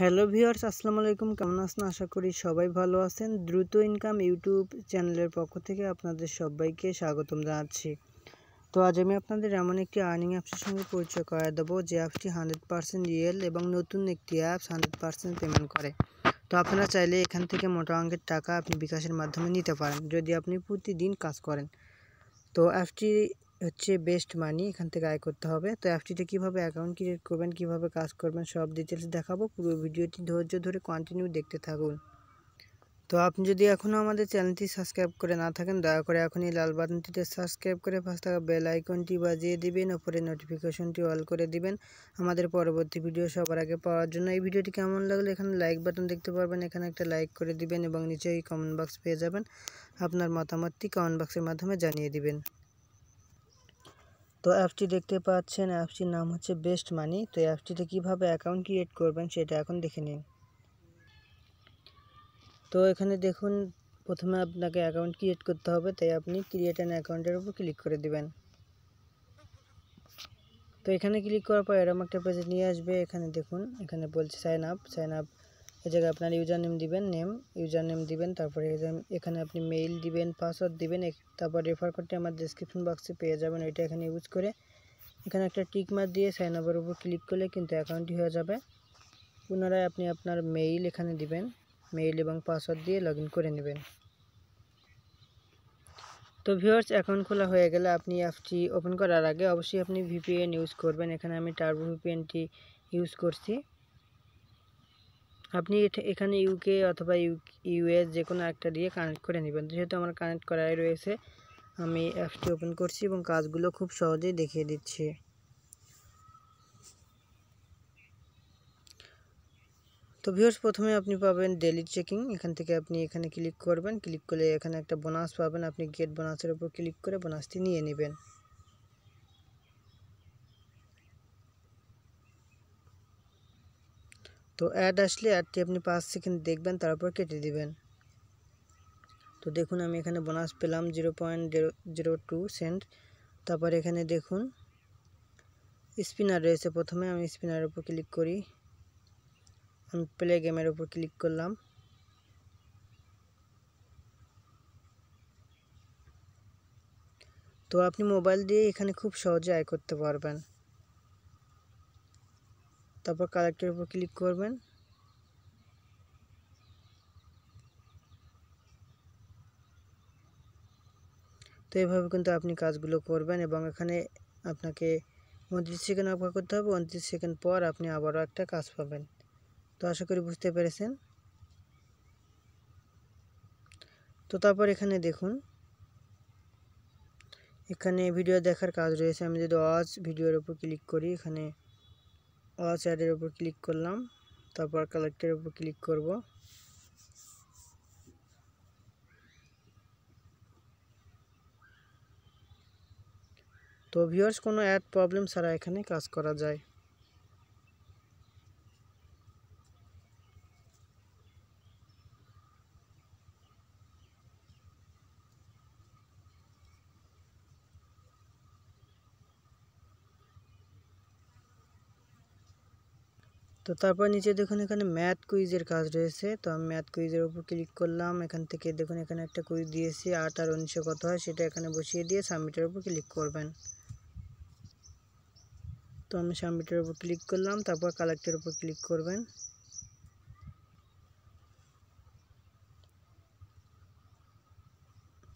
hello viewers আসসালামু আলাইকুম কেমন আছেন আশা করি সবাই ভালো আছেন দ্রুত ইনকাম ইউটিউব চ্যানেলের পক্ষ থেকে আপনাদের সবাইকে স্বাগতম জানাচ্ছি তো আজ আমি আপনাদের এমন একটি আর্নিং অ্যাপসের সঙ্গে পরিচয় করা দেবো যে অ্যাপটি হান্ড্রেড পার্সেন্ট রিয়েল এবং নতুন একটি অ্যাপস হান্ড্রেড পার্সেন্ট পেমেন্ট করে তো আপনারা চাইলে এখান থেকে মোটা অঙ্কের টাকা আপনি বিকাশের মাধ্যমে নিতে পারেন যদি আপনি প্রতিদিন কাজ করেন তো অ্যাপটি হচ্ছে বেস্ট মানি এখান থেকে আয় করতে হবে তো অ্যাপটিতে কীভাবে অ্যাকাউন্ট ক্রিয়েট করবেন কীভাবে কাজ করবেন সব ডিটেলস দেখাবো পুরো ভিডিওটি ধৈর্য ধরে কন্টিনিউ দেখতে থাকুন তো আপনি যদি এখনও আমাদের চ্যানেলটি সাবস্ক্রাইব করে না থাকেন দয়া করে এখনই লাল বাটনটিতে সাবস্ক্রাইব করে ফার্স্ট থাকা বেল আইকনটি বাজিয়ে দিবেন ওপরে নোটিফিকেশনটি অল করে দিবেন আমাদের পরবর্তী ভিডিও সবার আগে পাওয়ার জন্য এই ভিডিওটি কেমন লাগলো এখানে লাইক বাটন দেখতে পারবেন এখানে একটা লাইক করে দিবেন এবং নিচে এই কমেন্ট বক্স পেয়ে যাবেন আপনার মতামতটি কমেন্ট বক্সের মাধ্যমে জানিয়ে দিবেন তো অ্যাপটি দেখতে পাচ্ছেন অ্যাপটির নাম হচ্ছে বেস্ট মানি তো অ্যাপটিতে কিভাবে অ্যাকাউন্ট ক্রিয়েট করবেন সেটা এখন দেখে নিন তো এখানে দেখুন প্রথমে আপনাকে অ্যাকাউন্ট ক্রিয়েট করতে হবে তাই আপনি ক্রিয়েট এন অ্যাকাউন্ট এর উপর ক্লিক করে দিবেন তো এখানে ক্লিক করা পড়া একটা প্রসেস নিয়ে আসবে এখানে দেখুন এখানে বলছে সাইন আপ সাইন আপ এই জায়গায় আপনার ইউজার নেম দিবেন নেম ইউজার নেম দিবেন তারপরে এখানে আপনি মেইল দিবেন পাসওয়ার্ড দিবেন তারপর রেফার করতে আমার ডিসক্রিপশন বক্সে পেয়ে যাবেন এটা এখানে ইউজ করে এখানে একটা টিক মার দিয়ে সাইন আপের উপর ক্লিক করলে কিন্তু অ্যাকাউন্টটি হয়ে যাবে পুনরায় আপনি আপনার মেইল এখানে দিবেন মেইল এবং পাসওয়ার্ড দিয়ে লগ করে নেবেন তো ভিওর্স অ্যাকাউন্ট খোলা হয়ে গেলে আপনি অ্যাপটি ওপেন করার আগে অবশ্যই আপনি ভিপিএন ইউজ করবেন এখানে আমি টার্বো ভিপিএনটি ইউজ করছি আপনি এখানে ইউকে অথবা ইউ ইউএস যে কোনো একটা দিয়ে কানেক্ট করে নেবেন যেহেতু আমার কানেক্ট করাই রয়েছে আমি অ্যাপসটি ওপেন করছি এবং কাজগুলো খুব সহজেই দেখিয়ে দিচ্ছি তো ভিউর্স প্রথমে আপনি পাবেন ডেলি চেকিং এখান থেকে আপনি এখানে ক্লিক করবেন ক্লিক করলে এখানে একটা বোনাস পাবেন আপনি গেট বোনাসের উপর ক্লিক করে বোনাসটি নিয়ে নেবেন তো অ্যাড আসলে অ্যাডটি আপনি পাঁচ সেকেন্ড দেখবেন তারপর কেটে দিবেন তো দেখুন আমি এখানে বোনাস পেলাম zero point zero two cent তারপর এখানে দেখুন স্পিনার রয়েছে প্রথমে আমি স্পিনারের উপর ক্লিক করি আমি প্লে গেমের উপর ক্লিক করলাম তো আপনি মোবাইল দিয়ে এখানে খুব সহজে আয় করতে পারবেন তারপর কালকে ক্লিক করবেন তো এইভাবে কিন্তু আপনি কাজগুলো করবেন এবং এখানে আপনাকে যদি সেকেন্ডে আপনাকে করতে হবে 29 সেকেন্ড পর আপনি আবারো একটা কাজ পাবেন তো আশা করি বুঝতে পেরেছেন তো তারপর এখানে দেখুন এখানে ভিডিও দেখার কাজ রয়েছে আমি যদি ওয়াচ ভিডিওর উপর ক্লিক করি এখানে অল সাইডের উপর ক্লিক করলাম তারপর কালেক্টের উপর ক্লিক করব তো ভিউয়ার্স কোনো অ্যাড প্রবলেম ছাড়া এখানে কাজ করা যায় তো তারপর নিচে দেখুন এখানে ম্যাথ কুইজের কাজ রয়েছে তো আমি ম্যাথ কুইজের উপর ক্লিক করলাম এখান থেকে দেখুন এখানে একটা কুইজ দিয়েছি আট আর উনিশশো কত হয় সেটা এখানে বসিয়ে দিয়ে সাবমিটের উপর ক্লিক করবেন তো আমি সাবমিটের উপর ক্লিক করলাম তারপর কালেক্টের উপর ক্লিক করবেন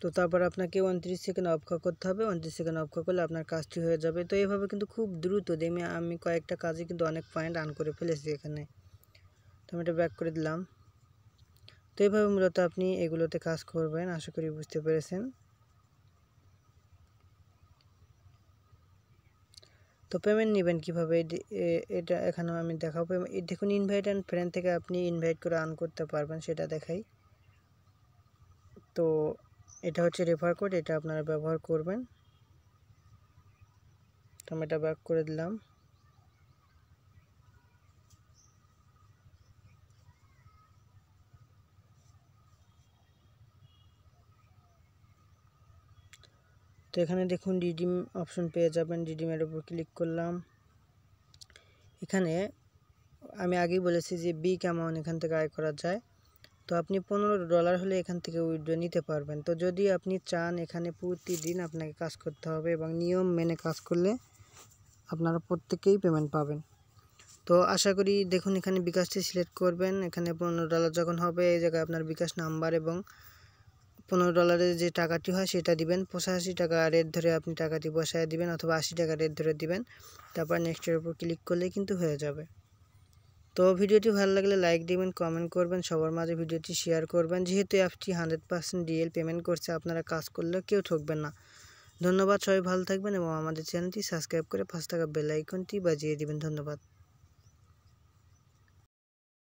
তো তারপর আপনার কি 29 সেকেন্ড অপেক্ষা করতে হবে 29 সেকেন্ড অপেক্ষা করলে আপনার কাজটি হয়ে যাবে তো এইভাবে কিন্তু খুব দ্রুত আমি আমি কয়েকটা কাজে কি অনেক পয়েন্ট রান করে ফেলেছি এখানে আমি এটা ব্যাক করে দিলাম তো এইভাবে মোটামুটি আপনি এগুলোতে কাজ করবেন আশা করি বুঝতে পেরেছেন তো পেমেন্ট নেবেন কিভাবে এটা এখানে আমি দেখাবো দেখুন ইনভাইট এন্ড ফ্রেন্ড থেকে আপনি ইনভাইট করে আর্ন করতে পারবেন সেটা দেখাই তো এটা হচ্ছে রিফার কোড এটা আপনারা ব্যবহার করবেন টমেটা ব্যাগ করে দিলাম তো এখানে দেখুন রিডিম অপশন পেয়ে যাবেন রিডিম এর উপর ক্লিক করলাম এখানে আমি আগেই বলেছি যে বিগ অ্যামাউন্ট এখান থেকে আয় করা যায় তো আপনি পনেরো ডলার হলে এখান থেকে উইড্রো নিতে পারবেন তো যদি আপনি চান এখানে প্রতিদিন আপনাকে কাজ করতে হবে এবং নিয়ম মেনে কাজ করলে আপনারা প্রত্যেকেই পেমেন্ট পাবেন তো আশা করি দেখুন এখানে বিকাশটি সিলেক্ট করবেন এখানে পনেরো ডলার যখন হবে এই জায়গায় আপনার বিকাশ নাম্বার এবং পনেরো ডলারের যে টাকাটি হয় সেটা দিবেন পঁচাশি টাকা রেট ধরে আপনি টাকাটি বসায় দিবেন অথবা আশি টাকা রেট ধরে দিবেন তারপর নেক্সটের উপর ক্লিক করলে কিন্তু হয়ে যাবে তো ভিডিওটি ভালো লাগলে লাইক দিবেন কমেন্ট করবেন সবার মাঝে ভিডিওটি শেয়ার করবেন যেহেতু অ্যাপটি হান্ড্রেড পার্সেন্ট ডিএল পেমেন্ট করছে আপনারা কাজ করলেও কেউ ঠকবেন না ধন্যবাদ সবাই ভালো থাকবেন এবং আমাদের চ্যানেলটি সাবস্ক্রাইব করে পাঁচ টাকা বেলাইকনটি বাজিয়ে দিবেন ধন্যবাদ